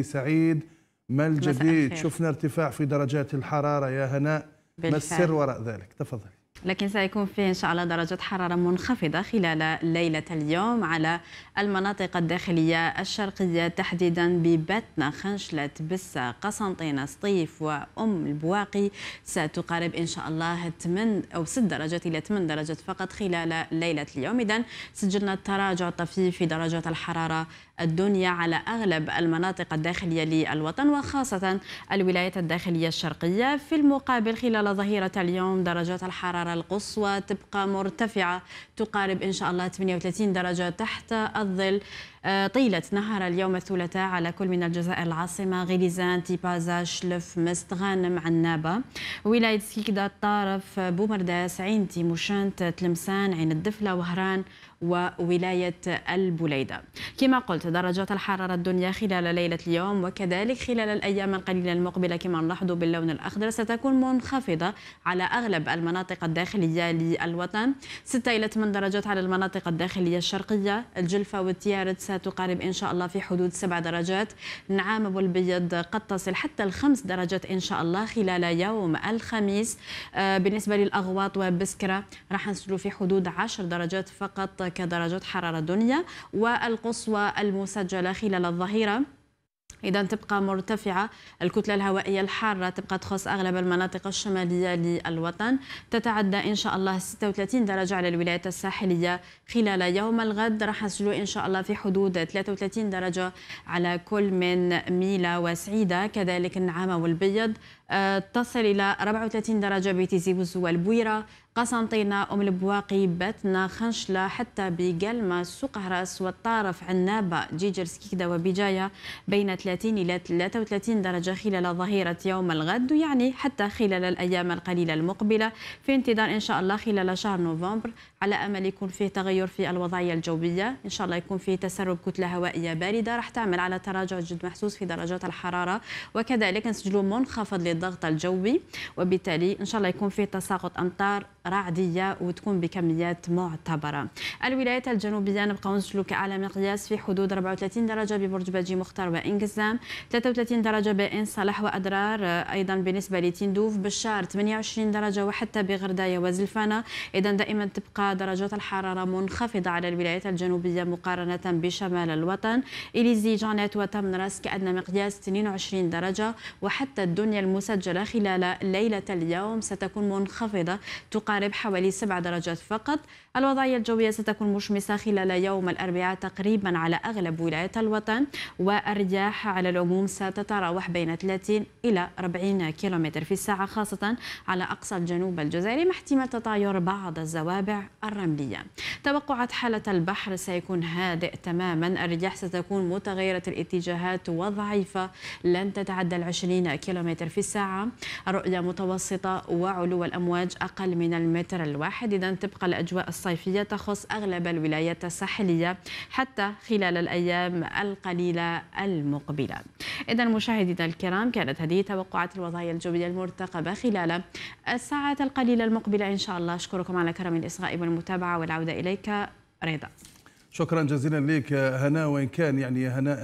سعيد ما الجديد شفنا ارتفاع في درجات الحرارة يا هناء ما السر وراء ذلك تفضلي لكن سيكون فيه إن شاء الله درجة حرارة منخفضة خلال ليلة اليوم على المناطق الداخلية الشرقية تحديدا ببتنا خنشلة بسة قسنطينة سطيف وأم البواقي ستقارب إن شاء الله 8 أو 6 درجات إلى 8 درجات فقط خلال ليلة اليوم إذا سجلنا تراجع طفيف في درجة الحرارة الدنيا على أغلب المناطق الداخلية للوطن وخاصة الولايات الداخلية الشرقية في المقابل خلال ظهيرة اليوم درجات الحرارة القصوى تبقى مرتفعة تقارب إن شاء الله 38 درجة تحت الظل آه، طيلة نهار اليوم الثلاثاء على كل من الجزائر العاصمة غليزان تيبازا شلف مست غانم عنابة ولاية سيكدا الطارف بومرداس عين تيموشنت تلمسان عين الدفلة وهران وولاية البليدة كما قلت درجات الحرارة الدنيا خلال ليلة اليوم وكذلك خلال الأيام القليلة المقبلة كما نلاحظ باللون الأخضر ستكون منخفضة على أغلب المناطق الداخلية للوطن 6 إلى 8 درجات على المناطق الداخلية الشرقية الجلفة والتيارت ستقارب إن شاء الله في حدود 7 درجات نعام والبيض قد تصل حتى الخمس درجات إن شاء الله خلال يوم الخميس آه، بالنسبة للأغواط وبسكرة راح نسجل في حدود 10 درجات فقط كدرجة حرارة دنيا والقصوى المسجلة خلال الظهيرة إذا تبقى مرتفعة الكتلة الهوائية الحارة تبقى تخص أغلب المناطق الشمالية للوطن تتعدى إن شاء الله 36 درجة على الولايات الساحلية خلال يوم الغد راح نسجلوا إن شاء الله في حدود 33 درجة على كل من ميلا وسعيدة كذلك النعامة والبيض تصل إلى 34 درجة بتيزي وزو والبويرة قسنطينة أم البواقي بتنا خنشلة حتى بقلمة سقهرس والطارف عنابة جيجرس كيكدا وبجاية بين 30 إلى 33 درجة خلال ظهيرة يوم الغد يعني حتى خلال الأيام القليلة المقبلة في انتظار إن شاء الله خلال شهر نوفمبر على أمل يكون فيه تغير في الوضعية الجوية إن شاء الله يكون فيه تسرب كتلة هوائية باردة راح تعمل على تراجع جد محسوس في درجات الحرارة وكذلك نسجلوا منخفض للضغط الضغط الجوي وبالتالي ان شاء الله يكون في تساقط امطار رعديه وتكون بكميات معتبره. الولايات الجنوبيه نبقى نسلك على مقياس في حدود 34 درجه ببرج باجي مختار وانقزام 33 درجه بان صلاح وادرار ايضا بالنسبه لتندوف بشار 28 درجه وحتى بغردايه وزلفانه اذا دائما تبقى درجات الحراره منخفضه على الولايات الجنوبيه مقارنه بشمال الوطن اليزي جانيت وتمنراس كان مقياس 22 درجه وحتى الدنيا المسلمة المسجلة خلال ليلة اليوم ستكون منخفضة تقارب حوالي 7 درجات فقط الوضعية الجوية ستكون مشمسة خلال يوم الأربعاء تقريبا على أغلب ولايات الوطن والرياح على العموم ستتراوح بين 30 إلى 40 كيلومتر في الساعة خاصة على أقصى الجنوب الجزائري مع احتمال تطاير بعض الزوابع الرملية توقعات حالة البحر سيكون هادئ تماما الرياح ستكون متغيرة الاتجاهات وضعيفة لن تتعدى 20 كيلومتر في الساعة الساعة الرؤية متوسطة وعلو الأمواج أقل من المتر الواحد إذا تبقى الأجواء الصيفية تخص أغلب الولايات الساحلية حتى خلال الأيام القليلة المقبلة إذا مشاهدينا الكرام كانت هذه توقعات الوضعية الجوية المرتقبة خلال الساعات القليلة المقبلة إن شاء الله أشكركم على كرم الإصغاء والمتابعة والعودة إليك رضا شكرا جزيلا لك هنا وإن كان يعني هناء